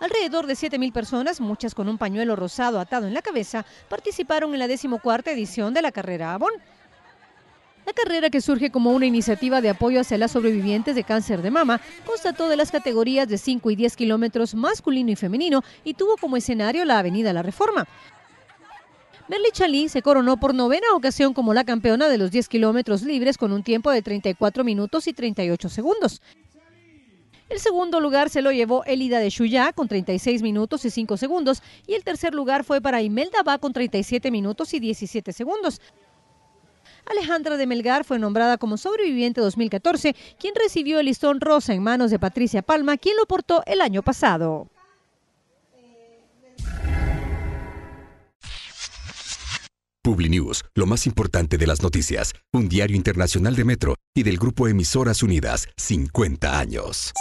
Alrededor de 7.000 personas, muchas con un pañuelo rosado atado en la cabeza, participaron en la decimocuarta edición de la carrera Avon. La carrera que surge como una iniciativa de apoyo hacia las sobrevivientes de cáncer de mama constató de las categorías de 5 y 10 kilómetros masculino y femenino y tuvo como escenario la Avenida La Reforma. Merle Chalí se coronó por novena ocasión como la campeona de los 10 kilómetros libres con un tiempo de 34 minutos y 38 segundos. El segundo lugar se lo llevó Elida de Chuyá con 36 minutos y 5 segundos y el tercer lugar fue para Imelda Va con 37 minutos y 17 segundos. Alejandra de Melgar fue nombrada como sobreviviente 2014, quien recibió el listón rosa en manos de Patricia Palma, quien lo portó el año pasado. PubliNews, lo más importante de las noticias, un diario internacional de Metro y del grupo Emisoras Unidas, 50 años.